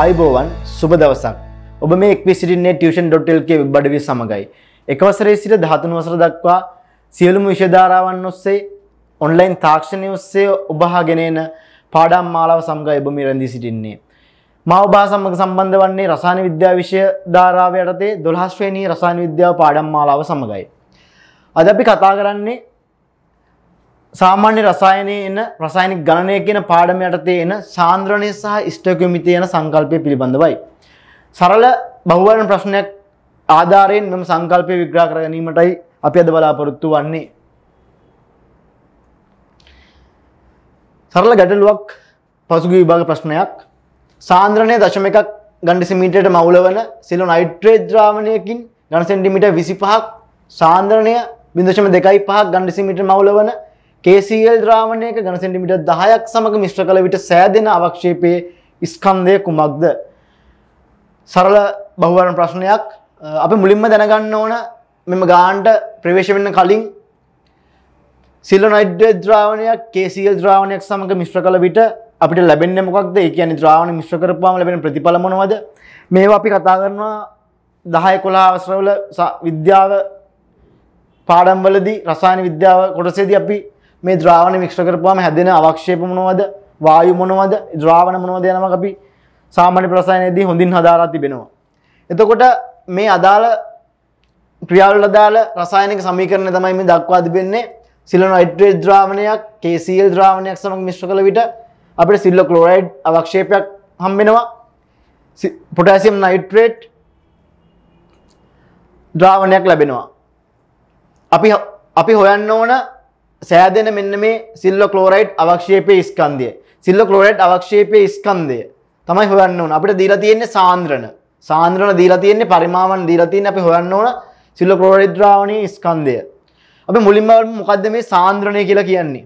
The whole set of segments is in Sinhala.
අයිබෝවන් සුබ දවසක් ඔබ මේ එක් සිටින්නේ ටියෂන් ඩොටල්ගේ බඩවි සමඟයි. එකවසරේ සිට දහතුන් වසර දක්වා සියලුම විෂධාරාවන් ඔස්සේ ඔන්ලයින් තාක්ෂණය ඔස්සේ ඔබහාගෙනන පාඩම් මාලාව සමඟ එබ මිරැඳී සිටින්නේ. මවබා සමඟ සම්බන්ධ වන්නේ රසාන විද්‍යා විෂය ධාරාව යටතේ දොළහස්වේනී රසාන විද්‍යාව පාඩම් මාලාව සමඟයි. අද අපි කතා කරන්නේ සාමාන්‍ය රසායනයේ එන රසායනික ගණනය කියන පාඩම යටතේ එන සාන්ද්‍රණය සහ ස්ටොකියොමිති යන සංකල්පය පිළිබඳවයි. සරල බහුවර්ණ ප්‍රශ්නයක් ආධාරයෙන් මෙම සංකල්පය විග්‍රහ කර ගැනීමටයි අපි අද බලාපොරොත්තු වන්නේ. සරල ගැටලුවක් පසුගිය විභාග ප්‍රශ්නයක් සාන්ද්‍රණය දශම එකක් ගන් ඩෙසිමීටරයට මවුලවන සිලෝ නයිට්‍රේට් ද්‍රාවණයකින් ඝන සෙන්ටිමීටර් 25ක් සාන්ද්‍රණය 0.25ක් ගන් ඩෙසිමීටරයට මවුලවන කේසිල් ද්‍රාවණයක ඝන සෙන්ටිමීටර් 10ක් සමග මිශ්‍ර කළ විට සෑදෙන අවක්ෂේපයේ ස්කන්ධය කුමක්ද? සරල බහුවරණ ප්‍රශ්නයක්. අපි මුලින්ම දැනගන්න ඕන මෙම ගානට ප්‍රවේශ වෙන්න කලින් සිලොනයිඩ් ද්‍රාවණයක් KCl ද්‍රාවණයක් සමග මිශ්‍ර කළ විට අපිට ලැබෙන්නේ මොකක්ද? ඒ කියන්නේ ද්‍රාවණ මිශ්‍ර කරපුවාම ලැබෙන ප්‍රතිඵල මොනවද? මේවා අපි කතා කරනවා 10 11 අවස්ථාවල විද්‍යාව පාඩම්වලදී රසායන විද්‍යාව කොටසේදී අපි මේ ද්‍රාවණ මිශ්‍ර කරපුවාම හැදෙන අවක්ෂේප මොනවද? වායු මොනවද? ද්‍රාවණ මොනවද යනවා අපි සාමාන්‍ය ප්‍රසායනයේදී හොඳින් හදාරා තිබෙනවා. එතකොට මේ අදාළ ක්‍රියාවල අදාළ රසායනික සමීකරණය තමයි මේ දක්වා තිබෙන්නේ. සිලනයිට්‍රේට් ද්‍රාවණයක් KCl ද්‍රාවණයක් සමග මිශ්‍ර කළ විට අපිට සිල්ල ක්ලෝරයිඩ් අවක්ෂේපයක් හම්බෙනවා. පොටෑසියම් නයිට්‍රේට් ද්‍රාවණයක් ලැබෙනවා. අපි අපි හොයන්න ඕන සෑදෙන මෙන්න මේ සිල්ල කලෝරයිට් අවක්ෂේපය ස්කන්දය. සිල්ල කලෝරයිට් අවක්ෂේපය ස්කන්දය තමයි හොයන්න ඕන අපිට දීලා තියෙන්නේ සාන්ද්‍රණ සාන්ද්‍රණ දීලා තියෙන්නේ පරිමාවන් දීලා තියෙන්නේ අපි හොයන්න ඕන සිල්ල කලෝරයිඩ් ද්‍රාවණයේ ස්කන්දය. අපි මුලින්ම මොකද්ද මේ සාන්ද්‍රණය කියලා කියන්නේ?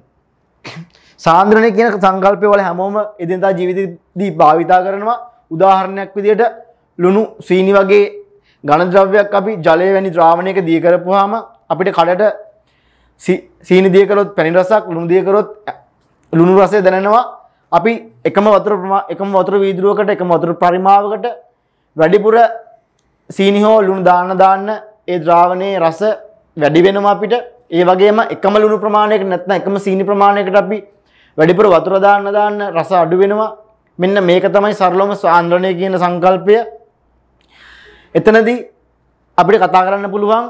සාන්ද්‍රණය කියන සංකල්පය වල හැමෝම එදිනදා ජීවිතේදී භාවිතා කරනවා උදාහරණයක් විදිහට ලුණු සීනි වගේ ඝන ද්‍රව්‍යයක් අපි ජලය වැනි ද්‍රාවණයක දී කරපුවාම අපිට කඩට සීනිදියකරොත් පැනි රසක් ලුණුදියකරොත් ලුණු රසය දැනෙනවා අපි එකම වතුර එකම වතුර වීදුරුවකට එකම වතුර පරිමාවකට වැඩිපුර සීනි හෝ ලුණු දාන්න දාන්න ඒ ද්‍රාවණයේ රස වැඩි වෙනවා අපිට ඒ වගේම එකම ලුණු ප්‍රමාණයක නැත්නම් එකම සීනි ප්‍රමාණයකට අපි වැඩිපුර වතුර දාන්න දාන්න රස අඩු වෙනවා මෙන්න මේක තමයි සරලවම ස්වාන්ද්‍රණය කියන සංකල්පය එතනදී අපිට කතා කරන්න පුළුවන්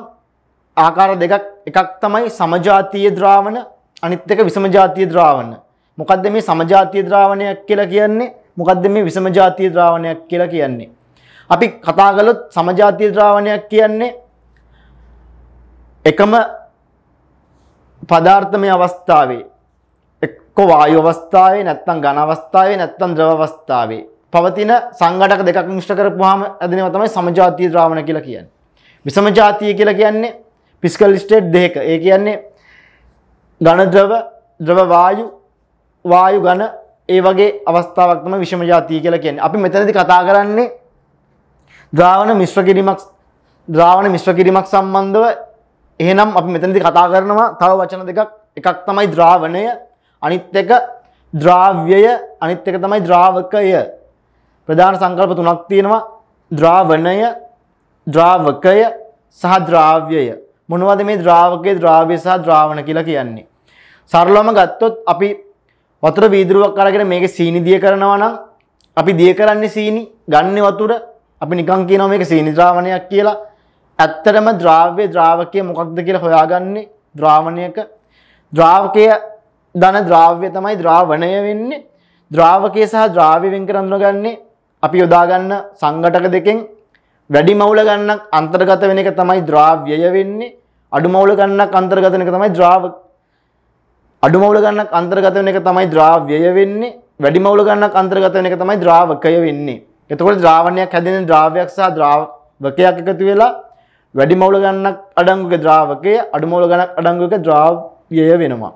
ආකාර දෙකක් එකක් තමයි සමජාතීය ද්‍රාවණ අනිත් එක විසමජාතීය ද්‍රාවණ. මොකද්ද මේ සමජාතීය ද්‍රාවණයක් කියලා කියන්නේ? මොකද්ද මේ විසමජාතීය ද්‍රාවණයක් කියලා කියන්නේ? අපි කතා කළොත් සමජාතීය ද්‍රාවණයක් කියන්නේ එකම පදාර්ථමය අවස්ථාවේ එක්ක වායු අවස්ථාවේ නැත්නම් ඝන අවස්ථාවේ නැත්නම් ද්‍රව අවස්ථාවේ පවතින සංඝටක දෙකක් මිශ්‍ර කරපුවාම ඇදෙනවා තමයි සමජාතීය ද්‍රාවණ කියලා කියන්නේ. විසමජාතීය කියලා කියන්නේ පිස්කල් ස්ටේට් දෙක ඒ කියන්නේ ගණද්‍රව ද්‍රවවායු වායු ගණ ඒ වගේ අවස්ථාවක්තම විෂම ජාතිය කියලා කියන්නේ අපි මෙතනති කතා කරන්නේ ද්‍රාවණ මිශ්‍ර කිරීමක් ද්‍රාවණ මිශ්‍ර කිරීමක් සම්බන්ධව එහෙනම් අපි මෙතනති කතා කරනවා තව වචන දෙකක් එකක් තමයි ද්‍රාවණය අනිත් එක ද්‍රාව්‍යය අනිත් එක තමයි ද්‍රාවකය ප්‍රධාන සංකල්ප තුනක් තියෙනවා ද්‍රාවණය ද්‍රාවකය සහ ද්‍රාව්‍යය මොනවද මේ ද්‍රාවකයේ ද්‍රාව්‍ය සහ ද්‍රාවණ කියලා කියන්නේ. සරලවම ගත්තොත් අපි වතුර වීදුරුවක් අරගෙන මේක සීනි දිය කරනවා නම් අපි දිය කරන්නේ සීනි ගන්නේ වතුර අපි නිකන් කියනවා මේක සීනි ද්‍රාවණයක් කියලා. ඇත්තටම ද්‍රාව්‍ය ද්‍රාවකයේ මොකක්ද කියලා හොයාගන්නේ ද්‍රාවණයක ද්‍රාවකයේ ධන ද්‍රාව්‍ය තමයි ද්‍රාවණය වෙන්නේ. ද්‍රාවකයේ සහ ද්‍රාව්‍ය වෙන් කර හඳුනගන්නේ අපි යොදාගන්න සංඝටක දෙකෙන් වැඩි මවුල ගන්නක් අන්තර්ගත වෙන එක තමයි ද්‍රාව්‍යය වෙන්නේ අඩු මවුල ගන්නක් අන්තර්ගත වෙන එක තමයි ද්‍රාව අඩු මවුල ගන්නක් අන්තර්ගත වෙන එක තමයි ද්‍රාව්‍යය වෙන්නේ වැඩි මවුල ගන්නක් අන්තර්ගත වෙන එක තමයි ද්‍රාවකය වෙන්නේ එතකොට ද්‍රාවණයක් හැදෙන ද්‍රාවයක් සහ ද්‍රාවකයක් එකතු වෙලා වැඩි මවුල ගන්නක් අඩංගුක ද්‍රාවකය අඩු මවුල ගණක් අඩංගුක ද්‍රාව්‍යය වෙනවා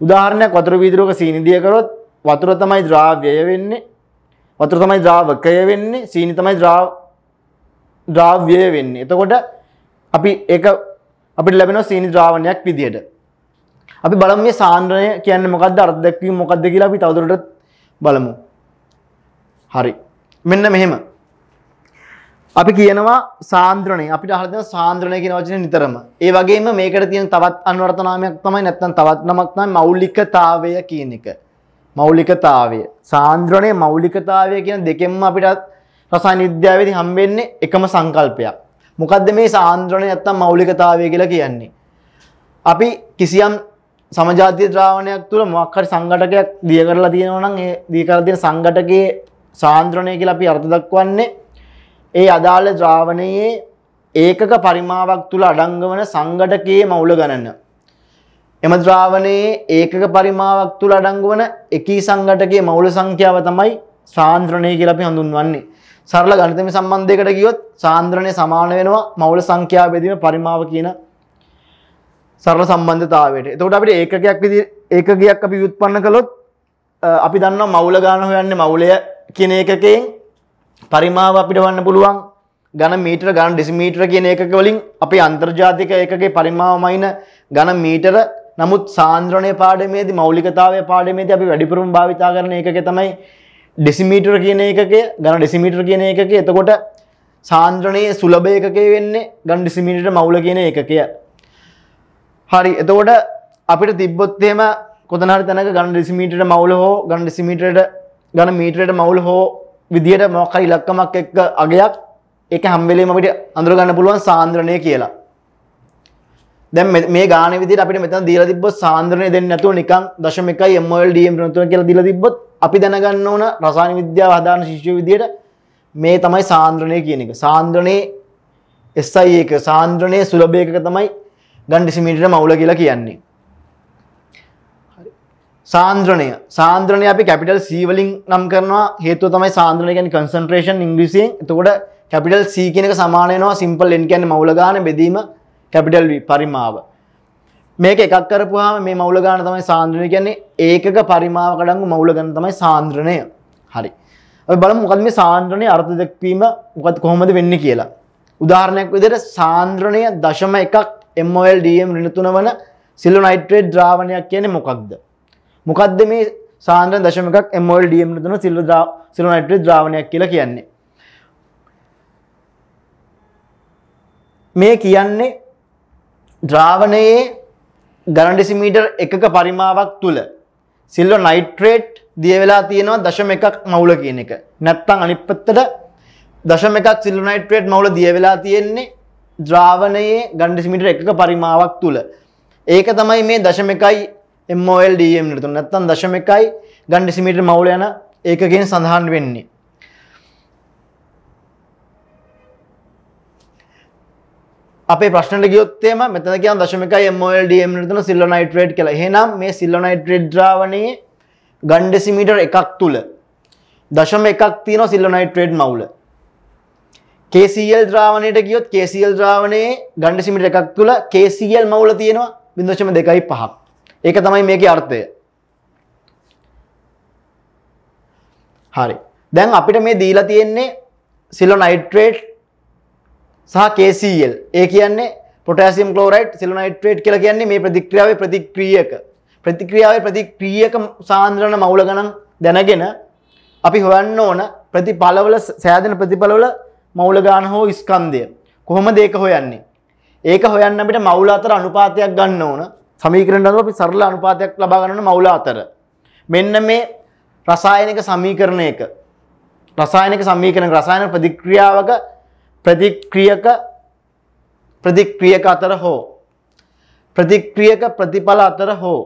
උදාහරණයක් වතුර වීදුරුවක සීනිදිය කරොත් වතුර තමයි ද්‍රාව්‍යය වෙන්නේ වතුර තමයි ද්‍රාවකය වෙන්නේ සීනි තමයි ද්‍රාව ද්‍රාව්‍යය වෙන්න. එතකොට අපි ඒක අපිට ලැබෙන සීනි ද්‍රාවණයක් විදියට. අපි බලමු මේ සාන්ද්‍රණය කියන්නේ මොකද්ද අර්ථ දැක්වීම මොකද්ද කියලා අපි තවදුරටත් බලමු. හරි. මෙන්න මෙහෙම. අපි කියනවා සාන්ද්‍රණය. අපිට අහලා තියෙන සාන්ද්‍රණය කියන වචනේ නිතරම. ඒ වගේම මේකට තියෙන තවත් අන්වර්ථ නාමයක් තමයි නැත්නම් තවත් නමක් තමයි මෞලිකතාවය කියන එක. මෞලිකතාවය. සාන්ද්‍රණය මෞලිකතාවය කියන දෙකෙන්ම අපිට රසායන විද්‍යාවේදී හම්බෙන්නේ එකම සංකල්පයක්. මොකද්ද මේ සාන්ද්‍රණය නැත්තම් මৌলিকතාවය කියලා කියන්නේ? අපි කිසියම් සමජාතීය ද්‍රාවණයක් තුළ මොකක් හරි සංඝටකයක් දිය කරලා තියෙනවා නම් ඒ දිය කරලා තියෙන සංඝටකයේ සාන්ද්‍රණය කියලා අපි අර්ථ දක්වන්නේ ඒ අදාළ ද්‍රාවණයේ ඒකක පරිමාවක් තුළ අඩංගවන සංඝටකයේ මූල ගණන. එම ද්‍රාවණයේ ඒකක පරිමාවක් තුළ අඩංගවන එකී සංඝටකයේ මූල සංඛ්‍යාව තමයි සාන්ද්‍රණය කියලා අපි හඳුන්වන්නේ. සරල ගණිතම සම්බන්ධයකට ගියොත් සාන්ද්‍රණය සමාන වෙනවා මවුල සංඛ්‍යා බෙදීම පරිමාව කියන සරල සම්බන්ධතාවයට. එතකොට අපිට ඒකකයක් විදි ඒකකයක් අපි ව්‍යුත්පන්න කළොත් අපි දන්නවා මවුල ගාන හොයන්නේ මවුලය කියන ඒකකයෙන් පරිමාව අපිට වන්න පුළුවන් ඝන මීටර ඝන ඩෙසිමීටර කියන ඒකක වලින් අපි අන්තර්ජාතික ඒකකේ පරිමාවමයින ඝන මීටර නමුත් සාන්ද්‍රණය පාඩමේදී මෞලිකතාවය පාඩමේදී අපි වැඩිපුරම භාවිතා කරන ඒකකේ තමයි ඩෙසිමීටර් කියන එකගේ ගන ඩෙසිමීටර් කියන එකක එතකොට සාන්ද්‍රණයේ සුලභ එකකේ වෙන්නේ ගන් ඩිසිමීටර් මවුල කියන එකකය හරි එතකොට අපිට තිබ්බොත්තේම කොතනහරි තැනක ගන්න ඩිසිමීටර් මවුල හෝ ගන්න ඩිසිමීටරට ගන මීටරට මවුල් හෝ විදියට මොකයි ඉලක්කමක් එක්ක අගයක් ඒක හැම්වෙලේම අපිට අඳුරගන්න පුළුවන් සාන්ද්‍රණය කියලා දැන් මේ ගාන විදිහට අපිට මෙතන දීලා තිබ්බොත් සාන්ද්‍රණය දෙන්නේ නැතුව නිකන් 0.1 mol dm 3 කියලා දීලා තිබ්බොත් අපි දැනගන්න ඕන රසායන විද්‍යාව හදාන ශිෂ්‍යයෝ විදිහට මේ තමයි සාන්ද්‍රණය කියන එක. සාන්ද්‍රණයේ SI එක සාන්ද්‍රණයේ සුලභ එකක තමයි ගන් ඩෙසිමීටර මවුල කියලා කියන්නේ. සාන්ද්‍රණය සාන්ද්‍රණය අපි කැපිටල් C වලින් නම් කරනවා හේතුව තමයි සාන්ද්‍රණය කියන්නේ concentration ඉංග්‍රීසියෙන්. එතකොට කැපිටල් C කියන එක සමාන වෙනවා simple n කියන්නේ මවුල ගාන බෙදීම කැපිටල් පරිමාව. මේක එකක් කරපුහම මේ මවුල ගාන තමයි සාන්ද්‍රණය කියන්නේ ඒකක පරිමාව කඩංගු මවුල ගන්න තමයි සාන්ද්‍රණය හරි. බල මොකද මේ සාන්ද්‍රණය අර්ථ දෙක්වීම මොකත් කොහොමද වෙන්න කියලා. උදාහරණයක් විදිහට සාන්ද්‍රණය දශම එකක් MOL DM ඍණ වන සිල්ලු නයිට්‍රේට් ද්‍රාවණයක් කියන්නේ මොකක්ද? මොකද්ද මේ සාන්ද්‍රණ දශම එකක් MOL DM ඍණ තුන සිල්ලු සිල්ලු නයිට්‍රේට් ද්‍රාවණයක් කියලා කියන්නේ. මේ කියන්නේ ද්‍රාවණයේ ගණඩෙසිමීටර් එකක පරිමාවක් තුළ සිල්ලෝ නයිට්‍රේට් දියවෙලා තියෙනවා දශම එකක් මවුල කියන එක නැත්තං අනිපත්තට දශම එකක් සිල්ලු නයිට්‍රේට් මවුල දියවෙලා තියෙන්නේ ද්‍රාවණයේ ගණඩෙසිමිටර් එකක පරිමාවක් තුළ ඒක තමයි මේ දශම එකයි එමෝල් ඩම් නිරතු නැත්තන් දශම එකයි ගණඩෙසිමිටර් මවුල යන ඒකගෙන් සඳහන් වෙන්නේ අපේ ප්‍රශ්නට ගියොත්තේම මෙතන කියන් දශමකයි MOLDM නිරතන සිල්ලොනයිට්‍රේට් කියලා. එහෙනම් මේ සිල්ලොනයිට්‍රේට් ද්‍රාවණයේ ගන් ඩෙසිමීටර් එකක් තුල දශම එකක් තියෙනවා සිල්ලොනයිට්‍රේට් මවුල. KCl ද්‍රාවණයට ගියොත් KCl ද්‍රාවණයේ ගන් ඩෙසිමීටර් එකක් තුල KCl මවුල තියෙනවා 0.25ක්. ඒක තමයි මේකේ අර්ථය. හරි. දැන් අපිට මේ දීලා තියෙන්නේ සිල්ලොනයිට්‍රේට් සහ KCl ඒ කියන්නේ පොටෑසියම් ක්ලෝරයිඩ් සිලනයිට්‍රේට් කියලා කියන්නේ මේ ප්‍රතික්‍රියාවේ ප්‍රතික්‍රියක ප්‍රතික්‍රියාවේ ප්‍රතික්‍රියක සාන්ද්‍රණ මවුල ගණන් දැනගෙන අපි හොයන්න ඕන ප්‍රතිඵලවල සෑදෙන ප්‍රතිඵලවල මවුල ගාන හෝ ස්කන්ධය කොහොමද ඒක හොයන්නේ ඒක හොයන්න අපිට මවුල අතර අනුපාතයක් ගන්න ඕන සමීකරණ අනුව අපි සරල අනුපාතයක් ලබා ගන්න ඕන මවුල අතර මෙන්න මේ රසායනික සමීකරණයක රසායනික සමීකරණ රසායන ප්‍රතික්‍රියාවක ප්‍රතික්‍රියක ප්‍රතික්‍රියක අතර හෝ ප්‍රතික්‍රියක ප්‍රතිඵල අතර හෝ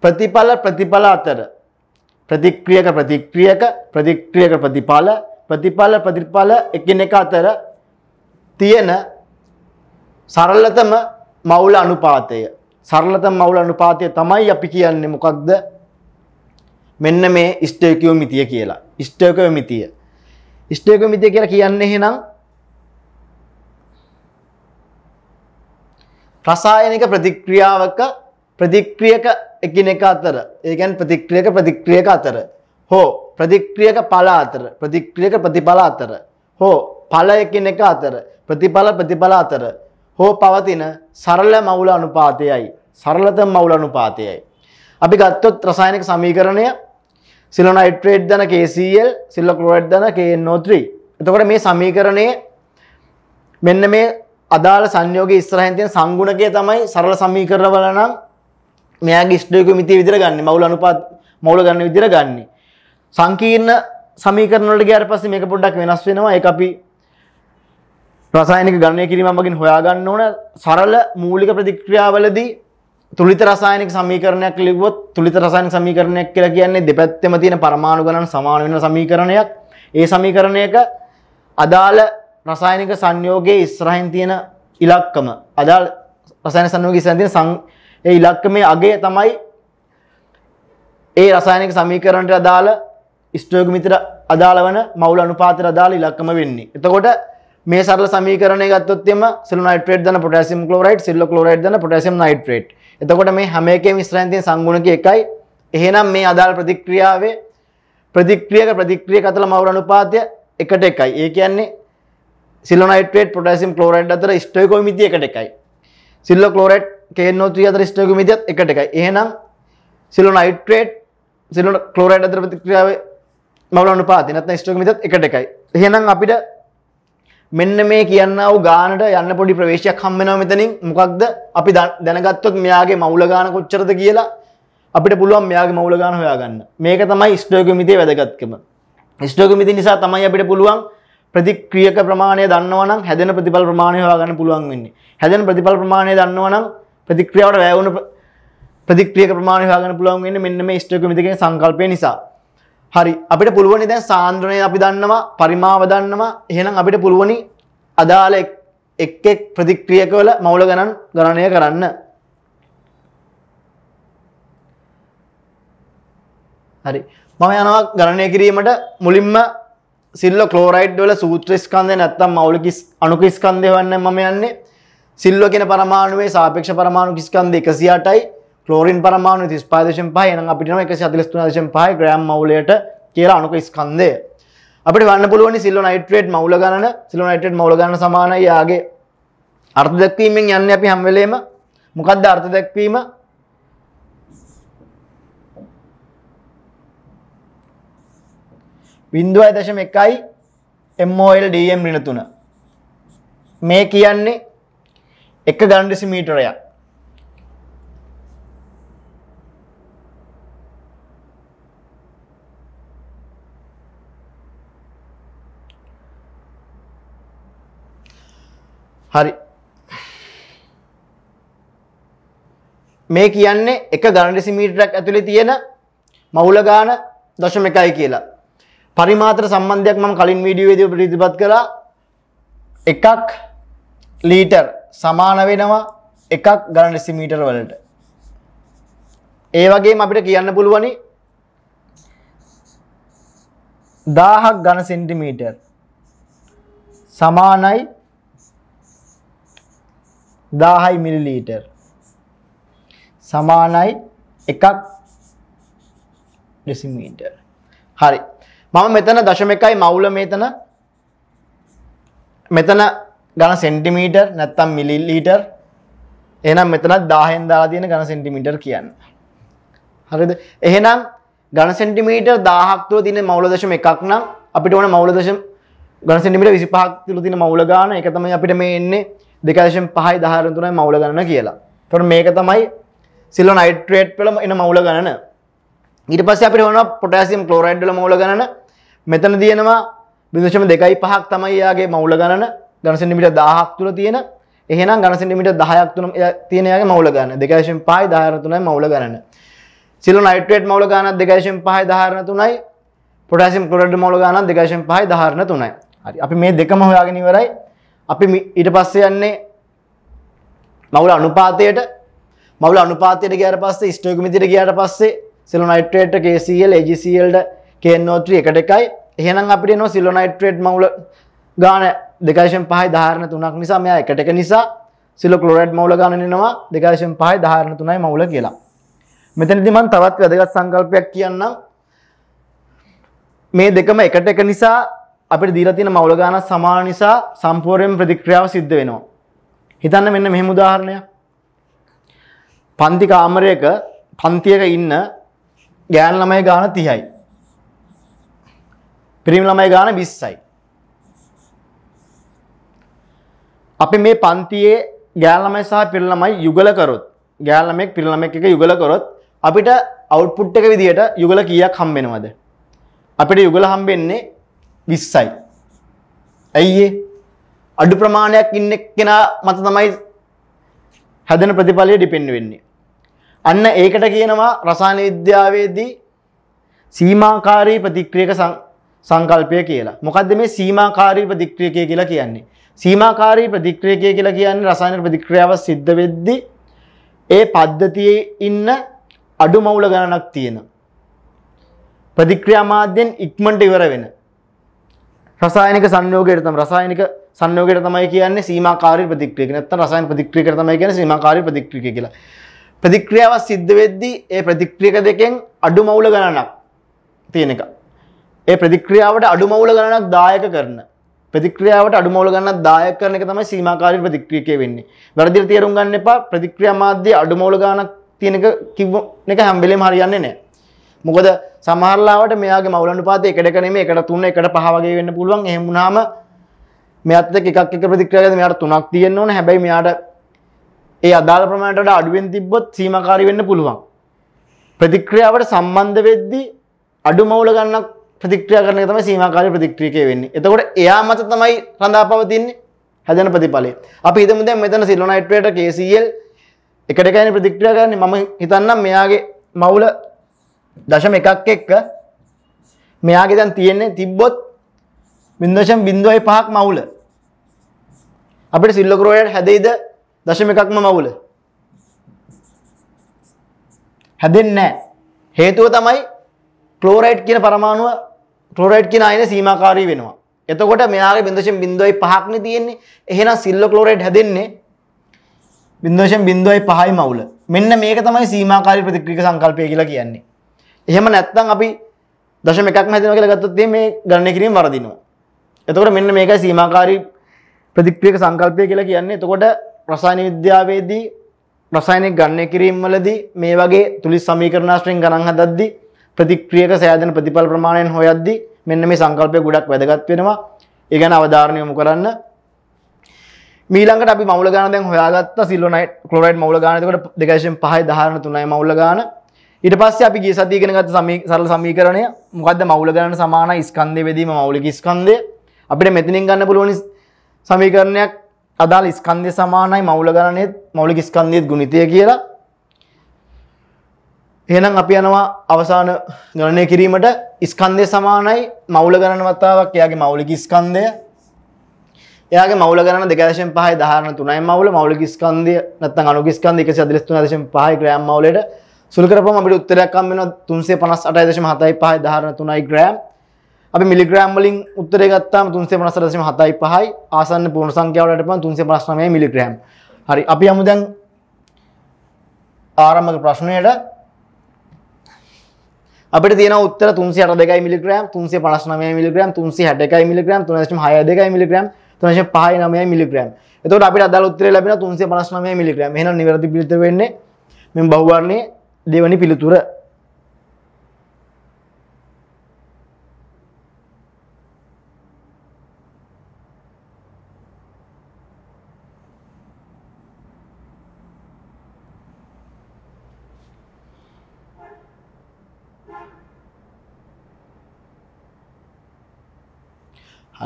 ප්‍රතිඵල ප්‍රතිඵල අතර ප්‍රතික්‍රියක ප්‍රතික්‍රියක ප්‍රතික්‍රියක ප්‍රතිඵල ප්‍රතිඵල ප්‍රතිඵල එකිනෙක අතර තියෙන සරලතම මවුල අනුපාතය සරලතම මවුල අනුපාතය තමයි අපි කියන්නේ මොකක්ද මෙන්න මේ ස්ටේකියෝමිතිය කියලා ස්ටේකෝමිතිය ස්ටේකෝමිතිය කියලා කියන්නේ එහෙනම් රසායනික ප්‍රතික්‍රියාවක ප්‍රතික්‍රියක එකිනෙක අතර ඒකැන් ප්‍රතික්‍රියක ප්‍රතික්‍රියක අතර හෝ ප්‍රතික්‍රියක පල අතර ප්‍රතික්‍රියක ප්‍රතිඵල අතර හෝ පල එකිනෙක අතර ප්‍රතිඵල ප්‍රතිඵල අතර හෝ පවතින සරල මවුල අනුපාතයයි සරලතම මවුල අනුපාතයයි. අපි ගත්තොත් රසායනික සමීකරණය සිලොනයිට්‍රේට් දන KCl සිල්ලොක්ලොට් දන KNO3 එතකොට මේ සමීකරණය මෙන්න මේ අදාළ සංයෝගයේ ඉස්සරහින් තියෙන සංගුණකය තමයි සරල සමීකරණ වල නම් මෙයාගේ ඉෂ්ටයක මිතිය විදිහට ගන්න. මවුල අනුපාත මවුල ගන්න විදිහට ගන්න. සංකීර්ණ සමීකරණ වලට ගියාට පස්සේ මේක පොඩ්ඩක් වෙනස් වෙනවා. ඒක අපි රසායනික ගණනය කිරීමම වගේ හොයා ගන්න ඕන. සරල මූලික ප්‍රතික්‍රියාවලදී තුලිත රසායනික සමීකරණයක් ලිව්වොත් තුලිත රසායනික සමීකරණයක් කියලා කියන්නේ දෙපැත්තෙම තියෙන පරමාණු ගණන් සමාන වෙන සමීකරණයක්. ඒ සමීකරණයක අදාළ රසායනික සංයෝගයේ ඉස්රහින් තියෙන ඉලක්කම අදාළ රසායන සංයෝගයේ ඉස්රහින් තියෙන ඒ ඉලක්කමේ අගය තමයි ඒ රසායනික සමීකරණයට අදාළ ස්ටෝගිමිතර අදාළ වන මවුල අනුපාතයට අදාළ ඉලක්කම වෙන්නේ. එතකොට මේ සරල සමීකරණය ගත්තොත් එම සෙලු නයිට්‍රේට් දන පොටෑසියම් ක්ලෝරයිඩ් සෙල්ලෝ ක්ලෝරයිඩ් දන පොටෑසියම් නයිට්‍රේට්. එතකොට මේ හැම එකේම ඉස්රහින් තියෙන සංගුණකය එකයි. එහෙනම් මේ අදාළ ප්‍රතික්‍රියාවේ ප්‍රතික්‍රියක ප්‍රතික්‍රියක අතර මවුල අනුපාතය එකට එකයි. ඒ කියන්නේ සිල්ලොනයිට්‍රේට් පොටසිම් කලෝරයිඩ් අතර ස්ටයකෝ මිති එකට එකයි සිල්ල කලෝරට් කේනෝත්‍රී අතර ස්ටයකු මිතිත් එකට එකයි එහෙනම් සිල්ලොනයිට්‍රේට් සිල්ලොන කලෝරයිඩ් අතර ප්‍රතික්‍රියාවේ මවල අනුපාතය නැත්නම් ස්ටයකු මිතිත් එකට එකයි එහෙනම් අපිට මෙන්න මේ කියන්නව ගානට යන්න පොඩි ප්‍රවේශයක් හම්බෙනවා මෙතනින් මොකක්ද අපි දැනගත්තොත් මෙයාගේ මවුල ගාන කොච්චරද කියලා අපිට පුළුවන් මෙයාගේ මවුල ගාන හොයාගන්න මේක තමයි ස්ටෝගමිතිය වැදගත්කම ස්ටෝගමිති නිසා තමයි අපිට පුළුවන් ප්‍රතික්‍රියක ප්‍රමාණය දන්නවනම් හැදෙන ප්‍රතිඵල ප්‍රමාණය හොයාගන්න පුළුවන් වෙන්නේ. හැදෙන ප්‍රතිඵල ප්‍රමාණය දන්නවනම් ප්‍රතික්‍රියාවට වැය වුණු ප්‍රතික්‍රියක ප්‍රමාණය හොයාගන්න පුළුවන් වෙන්නේ මෙන්න මේ ස්ටොයිකියොමෙට්‍රික් සංකල්පය නිසා. හරි අපිට පුළුවනි දැන් සාන්ද්‍රණය අපි දන්නවා පරිමාව දන්නවා එහෙනම් අපිට පුළුවනි අදාළ එක් එක් ප්‍රතික්‍රියකවල මවුල ගණන් ගණනය කරන්න. හරි මම යනවා ගණනය කිරීමට මුලින්ම සිල්ල කලෝරයිඩ් වල සූත්‍රස්කන්දය නැත්තම් මවුලිකි අනුකිස්කන්දය වන්න මම යන්නේ සිල්ලෝ කියෙන පරමාණුවේ සාපේක්ෂ පරමාණු කිස්කන්ද එකසිටයි කලෝරින් පරමාණු තිස් පාදශෙන් පහයන අපිටම එක අතිලස්තු දශෙන් පහයි ග්‍රම් මවලට කියලා අනුක ස්කන්දය අපි වන්න පුළුවනි සිල්ල නයිට්‍රේට් මවල ගණන සිල්ල නයිට් මවල ගන්න සමානයි යාගේ අර්ථ දැක්වීමෙන් යන්න අපි හැම්වලේම මොකක්ද අර්ථ දැක්වීම බින්දුව දශම එකයි එම්ෝල් ඩම් රින තුන මේ කියන්නේ එක ගණ්ඩසි මීටරයක් හරි මේ කියන්නේ එක ගණඩසිමීටරක් ඇතුළි තියෙන මවුල ගාන දශම එකයි කියලා පරිමාතර සම්බන්ධයක් මම කලින් වීඩියෝේදී ප්‍රතිපත් කළා එකක් ලීටර් සමාන වෙනවා එකක් ගණන් ඩෙසිමීටර් වලට ඒ වගේම අපිට කියන්න පුළුවනි 1000ක් ඝන සෙන්ටිමීටර් සමානයි 1000යි මිලිලීටර් සමානයි 1ක් ඩෙසිමීටර් හරි මම මෙතන දශම එකයි මවුල මෙතන මෙතන ගණ සෙන්ටිමීටර් නැත්තම් මිලිලීටර් එහෙනම් මෙතනත් 10න් දාලා තියෙන ඝන සෙන්ටිමීටර් කියන්න. හරිද? එහෙනම් ඝන සෙන්ටිමීටර් 1000ක් තුල තියෙන මූල දශම එකක් නම් අපිට ඕන මූල දශම ඝන සෙන්ටිමීටර් 25ක් තුල තියෙන මූල ගාන ඒක තමයි අපිට මේ එන්නේ 2.5යි 10 3යි මූල ගණන කියලා. එතකොට මේක තමයි සිලෝ නයිට්‍රේට් වල එන මූල ගණන. ඊට පස්සේ අපිට ඕන පොටෑසියම් ක්ලෝරයිඩ් වල මූල ගණන මෙතන තියෙනවා බිදුෂම දෙකයි පහක් තමයි යාගේ මවුල ගණන ගණසෙන්ටිමිට දාහක් තුළ තියෙන එහෙනම් ගණසෙන්ටිමිට දහයක් තුන තියෙනයාගේ මවුල ගන්න දෙකශෙන් පහයි ධාරණතුනයි මවුල ගණන සිලු නයිට්‍රේට් මවුල ගණනත් දෙකශෙන් පහයි ධාරණ තුනයි පොටසිම් කොඩ මවුල ගණනත් දෙකශෙන් පහයි ධාරණ තුනයි හරි අපි මේ දෙකම හොයාගෙන ඉවරයි අපි ඊට පස්සේ යන්නේ මවුල අනුපාතයට මවුල අනුපාතයට ගියාට පස්සේ ස්ටොයිකියොමීටරයට ගියාට පස්සේ සිලු නයිට්‍රේට් KCl AgCl ට කේනෝත්‍රී එකට එකයි එහෙනම් අපිට නෝ සිලෝනයිට්‍රේට් මවුල ගාන දෙකශෙන් පහයි ධාරණ තුනක් නිසා මෙයා එකට එක නිසා සිලෝ ක්ලෝරයිඩ් මවුල ගණනෙනවා දෙකශෙන් පහයි ධාරණ තුනයි මවුල කියලා මෙතනදි මම තවත් වැදගත් සංකල්පයක් කියන්නම් මේ දෙකම එකට එක නිසා අපිට දීලා තියෙන මවුල ගාන සමාන නිසා සම්පූර්ණයෙන් ප්‍රතික්‍රියාව සිද්ධ වෙනවා හිතන්න මෙන්න මෙහෙම උදාහරණයක් පන්ති කාමරයක පන්තියක ඉන්න ගෑන් ළමයි ගාන 30යි පිරිමි ළමයි ගාන විස්සයි. අපි මේ පන්තියේ ගෑල්ළමයි සහ පිරිළමයි යුගල කරොත් ගෑල්ළමෙක් පිරිළමෙක් එක යුගල කරොත් අපිට අවුට්පුට් එක විදිහට යුගල කීයක් හම්බෙනවද? අපිට යුගල හම්බෙන්නේ 20යි. ඇයි අඩු ප්‍රමාණයක් ඉන්න කෙනා මත තමයි හැදෙන ප්‍රතිඵලය ඩිපෙන්ඩ් වෙන්නේ. අන්න ඒකට කියනවා රසායන විද්‍යාවේදී සීමාකාරී ප්‍රතික්‍රියක සංකල්පය කියලා මොකක්ද මේ සීමාකාරී ප්‍රතික්‍රියකය කියලා කියන්නේ. සීමාකාරී ප්‍රතික්‍රියකය කියලා කියන්නේ රසායන ප්‍රතික්‍රියාව සිද්ධ වෙද්දි ඒ පද්ධතියේ ඉන්න අඩු මවුල ගණනක් තියෙන. ප්‍රතික්‍රියා මාධ්‍යෙන් ඉක්මනට ඉවර වෙන. රසායනික සංයෝගයට තමයි රසායනික සංයෝගයට තමයි කියන්නේ සීමාකාරී ප්‍රතික්‍රියක. නැත්නම් රසායන ප්‍රතික්‍රියකට තමයි කියන්නේ සීමාකාරී ප්‍රතික්‍රියක කියලා. ප්‍රතික්‍රියාව සිද්ධ වෙද්දී ඒ ප්‍රතික්‍රියක දෙකෙන් අඩු මවුල ගණනක් තියෙන එක. ඒ ප්‍රතික්‍රියාවට අඩුමවුල ගණනක් දායක කරන ප්‍රතික්‍රියාවට අඩුමවුල ගන්න දායක කරන එක තමයි සීමාකාරී ප්‍රතික්‍රියකය වෙන්නේ. වැරදිට තේරුම් ගන්න එපා ප්‍රතික්‍රියා මාධ්‍ය අඩුමවුල ගණනක් තියෙන එක කිව්ව එක හැම වෙලේම හරියන්නේ නැහැ. මොකද සමහරලාවට මෙයාගේ මවුල අනුපාතය එකට එක නෙමෙයි එකට තුන එකට පහ වගේ වෙන්න පුළුවන්. එහෙම වුණාම මෙයාත් එක්ක එකක් එක ප්‍රතික්‍රියා කරද්දී මෙයාට තුනක් තියෙන්න ඕන. හැබැයි මෙයාට ඒ අදාළ ප්‍රමාණයට වඩා අඩුවෙන් තිබ්බොත් සීමාකාරී වෙන්න පුළුවන්. ප්‍රතික්‍රියාවට සම්බන්ධ වෙද්දී අඩු මවුල ගන්නක් ප්‍රතික්‍රියා කරන තම සීමකාරය ප්‍රතික්‍රියකය වෙන්නේ එතකොට එයා මත තමයි රඳාපවතින්නේ හැදන ප්‍රතිඵලේ අපි හිතමුද මෙතන සිල්ලොනයිට්‍රේට කේසිල් එකටකයින ප්‍රතික්‍රියා කරන්නේ මම හිතන්නම් මෙයාගේ මවුල දශම එකක් එක්ක මෙයාගේ දැන් තියෙන්නේ තිබ්බොත් බින්දශම් බින්දුවයි පහක් මවුල අපිට සිල්ලකරෝයට හැදෙයිද දශම එකක්ම මවුල හැදෙන්නේ නැහැ හේතුව තමයි ක්ලෝරයිඩ් කියන පරමාණුව ටෝරයිට් කියෙන අයන සීමකාරී වෙනවා. එතකොට මෙයාගේ බිදශෙන් බින්ඳුවයි පහක්න තියෙන්නේ එහෙන සිල්ල කලෝරයිට් හැදෙන්නේ බින්දෝෂෙන් බින්දුවයි පහයි මවුල මෙන්න මේක තමයි සීමකාරී ප්‍රතික්‍රික සංකල්පය කියලා කියන්නේ. එහෙම නැත්තං අපි දශම එකක් හැදෙන කියලා ගත්තොත් මේ ගණනය කිරීම වරදිනවා. එතකොට මෙන්න මේකයි සීමාකාරී ප්‍රතික්‍රියක සංකල්පය කියලා කියන්නේ. එතකොට රසායන විද්‍යාවේදී රසායනික ගණනය කිරීම වලදී මේ වගේ තුලිස් සමීකරණාශ්‍රයෙන් ගණන් හදද්දී ප්‍රතික්‍රියක සෑදන ප්‍රතිඵල ප්‍රමාණයෙන් හොයද්දි මෙන්න මේ සංකල්පය ගොඩක් වැදගත් වෙනවා. ඒ ගැන අවධානය යොමු කරන්න. මීළඟට අපි මවුල ගාන දැන් හොයාගත්ත සිල්ලෝනයිට් ක්ලෝරයිඩ් මවුල ගාන එතකොට 2.5 10.3යි මවුල ගාන. ඊට පස්සේ අපි ගිය සතියේ ඉගෙන ගත්ත සරල සමීකරණය මොකද්ද මවුල ගාන සමානයි ස්කන්ධය බෙදීම මවුලික ස්කන්ධය. අපිට මෙතනින් ගන්න පුළුවන් සමීකරණයක් අදාළ ස්කන්ධය සමානයි මවුල ගණනේත් මෞලික ස්කන්ධයේත් ගුණිතය කියලා එහෙනම් අපි යනවා අවසාන ගණනය කිරීමට ස්කන්ධය සමානයි මවුල ගණන වතාවක් එයාගේ මෞලික ස්කන්ධය එයාගේ මවුල ගණන 2.5යි ධාරණ 3යි මවුල මෞලික ස්කන්ධය නැත්නම් අනුග ස්කන්ධය 143.5යි ග්‍රෑම් මවුලට සුළු කරපුවම අපිට උත්තරයක් හම් වෙනවා 358.75යි ධාරණ 3යි ග්‍රෑම් අපි මිලිග්‍රෑම් වලින් උත්තරය ගත්තාම 358.75යි ආසන්න පූර්ණ සංඛ්‍යාව වලට පම 359 මිලිග්‍රෑම් හරි අපි යමු දැන් ආරම්භක ප්‍රශ්නයට අපට තියන උත්තර තුන්සි අට දෙකයි මිලිග්‍රම් තුන්සේ පලශනමය මිලිග්‍රම් තුන්සි හැටකයි මිලිග්‍රම් තුනශම හය දෙකයි මිලිග්‍රම් තුනශ පහයි නමය මිලිග්‍රම් එතට අපි අදල් උත්තර ලැබෙන තුන්සේ පලශනමය මිලිග්‍රම් හෙන නිවැරදි පිළිත වෙන්නේ මෙ බහුවරණය දෙවනි පිළිතුර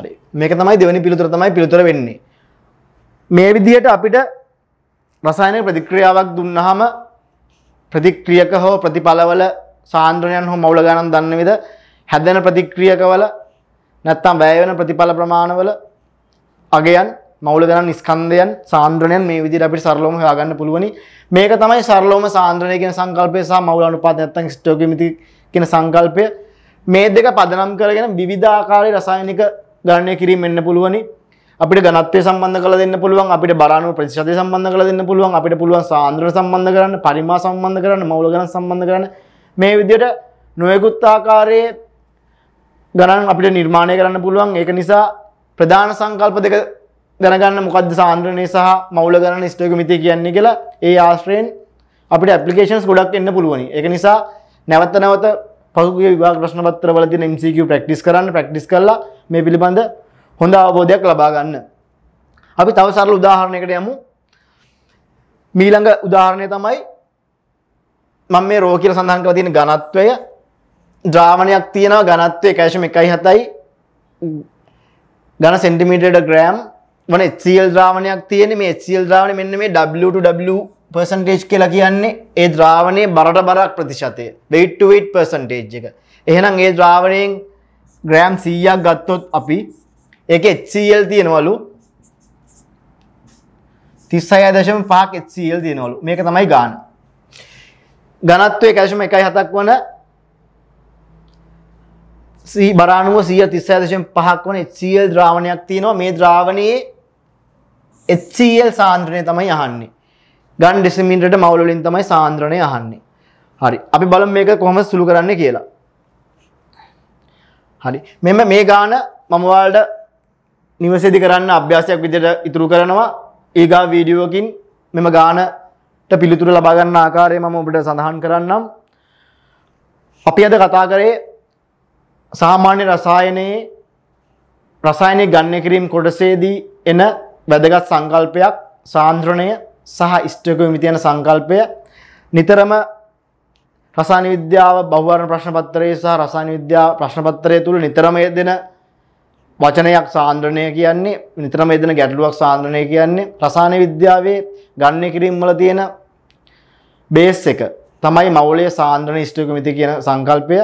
හරි මේක තමයි දෙවනි පිළිතුර තමයි පිළිතුර වෙන්නේ මේ විදිහට අපිට රසායන ප්‍රතික්‍රියාවක් දුන්නහම ප්‍රතික්‍රියක හෝ ප්‍රතිඵලවල සාන්ද්‍රණයන් හෝ මවුල ගණන් දන්න විද හැදෙන ප්‍රතික්‍රියකවල නැත්තම් වැය වෙන ප්‍රතිඵල ප්‍රමාණවල අගයන් මවුල ගණන් ස්කන්ධයන් සාන්ද්‍රණයන් මේ විදිහට අපිට සරලවම හොයාගන්න පුළුවනි. මේක තමයි සරලවම සාන්ද්‍රණය කියන සංකල්පය සහ මවුල අනුපාත නැත්තම් ස්ටොකියොමෙට්‍රි කියන සංකල්පය මේ දෙක පදනම් කරගෙන විවිධ ආකාරයේ රසායනික ගණනය කිරීම එන්න පුළුවනි අපිට ගනත්වය සම්බන්ධ කළ දෙන්න පුළුවන් අපිට බරානු ප්‍රතිශතය සම්බන්ධ කළ දෙන්න පුළුවන් අපිට පුළුවන් සාන්ද්‍ර සම්බන්ධ කරන්න පරිමා සම්බන්ධ කරන්න මවල ගන සම්බන්ධ කරන මේ විදියට නොයකුත්තාකාරයේ ගණන් අපිට නිර්මාණය කරන්න පුළුවන් ඒක නිසා ප්‍රධාන සංකල්ප දෙක දැනගන්න මොකද සාන්ද්‍රණය සහ මවුල ගණන ස්ටෝකමිති කියන්නේ කියලා ඒ ආශ්‍රයෙන් අපිට ඇපලිකේෂන්ස් ගොඩක් එන්න පුළුවනි එක නිසා නැවත නැවත පසුගේ විවා ප්‍රශ්නපත්‍රවලති MCQ ප්‍රක්ටිස් කරන්න ප්‍රක්ටිස් කරලා මේ පිළිබඳ හොඳ අවබෝධයක් ලබාගන්න. අපි තව සරල උදාහරණයකට යමු මීළඟ උදාහරණය තමයි මම මේ රෝ කියල සඳහන් කළ තියෙන ඝනත්වය ද්‍රාවණයක් තියෙනවා ඝනත්වය කැෂම එකයි හතයි ඝන සෙන්ටිමීටර් ග්‍රෑම් වන HCl ද්‍රාවණයක් තියෙන මේ HCl ද්‍රාවණය මෙන්න මේ W2W පර්සන්ටේජ් කියලා කියන්නේ ඒ ද්‍රාවණය බරට බරක් ප්‍රතිශතය වෙයිට්ටුවයිට් පර්සන්ටේජ් එක එහෙනම් ඒ ද්‍රාවණයෙන් ග්‍රෑම් සීයක් ගත්තොත් අපි ඒක එල් තියෙනවලු තිස්සය දශම පාක් එල් තියෙනවලු මේක තමයි ගාන ගනත්වය කැශම එකයි හතක් වන බරානුව සිය තිස්සය දශම පහක් වන එල් ද්‍රාවණයක් තියෙනවා මේ ද්‍රාවණයේ එල් සාන්ද්‍රණය තමයි අහන්නේ ගන් ඩෙසිමින්ට මවුලින් තමයි සාන්ද්‍රණය අහන්නේ හරි අපි බලම් මේක කොහොම සුළු කරන්න කියලා හරි මෙම මේ ගාන මමවාල්ට නිවසේදි කරන්න අභ්‍යාසයක් විදිට ඉතුරු කරනවා ඒගා වීඩියෝකින් මෙම ගානට පිළිතුර ලබාගන්න ආකාරය මම ඔබට සඳහන් කරන්නම් අපි අද කතා කරේ සාමාන්‍ය රසායනයේ රසායනය ගන්න කිරීම් කොටසේදී එන වැදගත් සංකල්පයක් සාන්ද්‍රණය සහ ස්ටෝකෝමි තියෙන සංකල්පය නිතරම රසායන විද්‍යාව බහුවර්ණ ප්‍රශ්න පත්‍රයේ සහ රසායන විද්‍යා ප්‍රශ්න පත්‍රය තුල නිතරම දෙන වචනයක් සාන්ද්‍රණය කියන්නේ නිතරම එදෙන ගැටලුවක් සාන්ද්‍රණය කියන්නේ රසායන විද්‍යාවේ ගණනය කිරීම වල තියෙන බේස් එක තමයි මෞලයේ සාන්ද්‍රණ ස්ටොයිකියොමිති කියන සංකල්පය.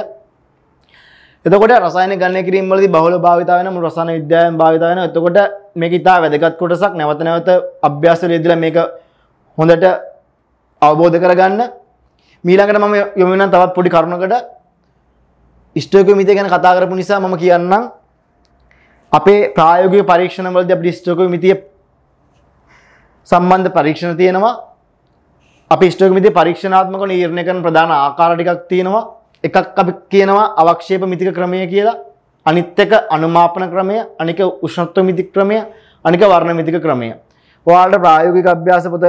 එතකොට රසායන ගණනය කිරීම වලදී බහුල භාවිතා වෙන මුළු රසායන විද්‍යාවෙන් භාවිතා වෙන. එතකොට මේක ඉතා වැදගත් කොටසක් නැවත නැවත අභ්‍යාසවලදීලා මේක හොඳට අවබෝධ කරගන්න මීළඟට මම යොමු වෙන තවත් පොඩි කරුණකට ස්ටෝකියෝමිතිය ගැන කතා කරපු නිසා මම කියන්නම් අපේ ප්‍රායෝගික පරීක්ෂණවලදී අපිට ස්ටෝකියෝමිතිය සම්බන්ධ පරීක්ෂණ තියෙනවා අපි ස්ටෝකියෝමිතිය පරීක්ෂණාත්මකව නිර්ණය කරන ප්‍රධාන ආකාර ටිකක් තියෙනවා එකක් අපි කියනවා අවක්ෂේප මිතික ක්‍රමය කියලා අනිත් එක අනුමාපන ක්‍රමය අනික උෂ්ණත්ව මිති ක්‍රමය අනික වර්ණ මිතික ක්‍රමය ඔයාලට ප්‍රායෝගික අභ්‍යාස පොත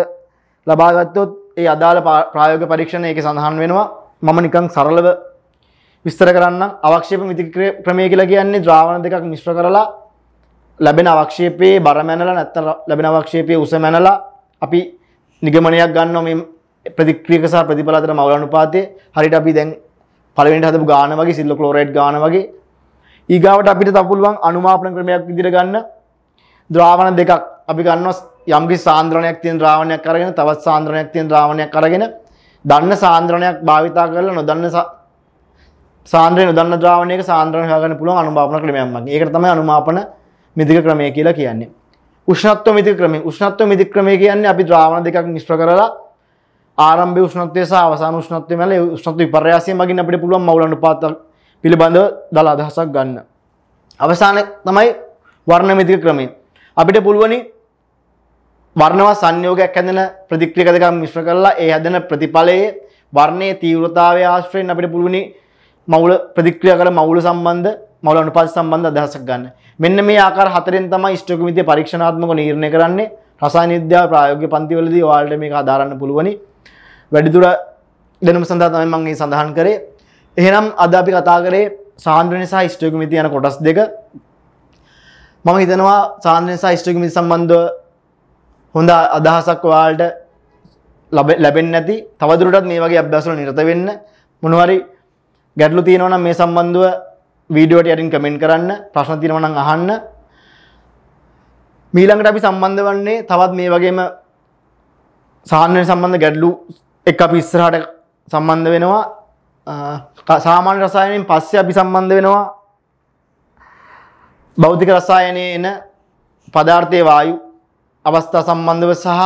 ලබාගත්තොත් ඒ අදාළ ප්‍රායෝග පරීක්ෂණ ඒක සඳහන් වෙනවා මම නිකං සරලව විස්තර කරන්න අවක්ෂේප මිති ක්‍රමය කියලා කියන්නේ ද්‍රාවණ දෙකක් මිශ්‍ර කරලා ලැබෙන අවක්ෂේපයේ බරමැනලා නැත්තම් ලැබෙන අවක්ෂේපයේ උස මැනලා අපි නිගමනයක් ගන්නවා මේ ප්‍රතික්‍රියක සහ ප්‍රතිඵල අතර මවුල අනුපාතය හරියට අපි දැන් පළවෙනිට හදපු ගාන වගේ සිල්ලෝ ක්ලෝරයිඩ් ගාන වගේ ඊගාවට අපිට තව පුළුවන් අනුමාපන ක්‍රමයක් විදිහට ගන්න ද්‍රාවණ දෙකක් අපි ගන්නවා යම්කි සාන්ද්‍රණයක් තියෙන ද්‍රාවණයක් අරගෙන තවත් සාන්ද්‍රණයක් තියෙන ද්‍රාවණයක් අරගෙන දන්න සාන්ද්‍රණයක් භාවිතා කරලා නොදන්න සාන්ද්‍රය නොදන්න ද්‍රාවණයක සාන්ද්‍රණය හොයාගන්න පුළුවන් අනුමාපන ක්‍රමයක් මගේ. ඒකට තමයි අනුමාපන මිදික ක්‍රමය කියලා කියන්නේ. උෂ්ණත්ව මිදික ක්‍රමය. උෂ්ණත්ව මිදික ක්‍රමය කියන්නේ අපි ද්‍රාවණ දෙකක් මිශ්‍ර කරලා ආරම්භ උෂ්ණත්වය සහ අවසාන උෂ්ණත්වය මැල උෂ්ණත්ව විපර්යාසය මගින් අපිට පුළුවන් මවුල අනුපාත පිළිබඳව දල අදහසක් ගන්න. අවසාන තමයි වර්ණ මිතික ක්‍රමය. අපිට පුළුවනි වර්ණවා සංයෝගයක් හැදෙන ප්‍රතික්‍රියකදකම් මිශ්‍ර කරලා ඒ හැදෙන ප්‍රතිඵලයේ වර්ණයේ තීව්‍රතාවය ආශ්‍රයෙන් අපිට පුළුවනි මවුල ප්‍රතික්‍රියා කර මවුල සම්බන්ධ මවුල අනුපාත සම්බන්ධ අදහසක් ගන්න. මෙන්න මේ ආකාර හතරෙන් තමයි ස්ටොකිමිතිය පරීක්ෂණාත්මකව නිර්ණය කරන්නේ. රසායන විද්‍යාව ප්‍රායෝගික පන්තිවලදී ඔයාලට මේක ආදාරන්න පුළුවනි. වැඩිදුර දැනුම සඳහා තමයි මම මේ සඳහන් කරේ. එහෙනම් අද අපි කතා කරේ සාන්ද්‍රණය සහ ස්ටොකිමිතිය යන කොටස් දෙක. මම හිතනවා සාන්ද්‍රණය සහ ස්ටොකිමිතිය සම්බන්ධව හොඳ අදහසක් ඔයාලට ලැබෙන්නේ නැති තවදුරටත් මේ වගේ අභ්‍යාස වල නිරත වෙන්න මොනවාරි ගැටලු තියෙනවා නම් මේ සම්බන්ධව වීඩියෝට යටින් කමෙන්ට් කරන්න ප්‍රශ්න තියෙනවා නම් අහන්න මීළඟට අපි සම්බන්ධ වන්නේ තවත් මේ වගේම සාහනය සම්බන්ධ ගැටලු එක් අපි ඉස්සරහට සම්බන්ධ වෙනවා සාමාන්‍ය රසායනයෙන් පස්සේ අපි සම්බන්ධ වෙනවා භෞතික රසායනයේ එන පදාර්ථයේ වායු අවස්ථා සම්බන්ධව සහ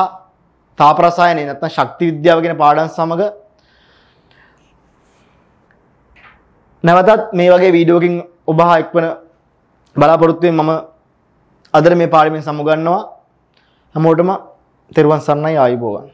තාප රසායනය නැත්නම් ශක්ති විද්‍යාව කියන පාඩම් සමග නැවතත් මේ වගේ වීඩියෝකින් ඔබ හා එක්වන බලාපොරොත්තු වෙමින් මම අදර මේ පාඩමෙන් සමුගන්නවා හැමෝටම තෙරුවන් සරණයි ආයුබෝවන්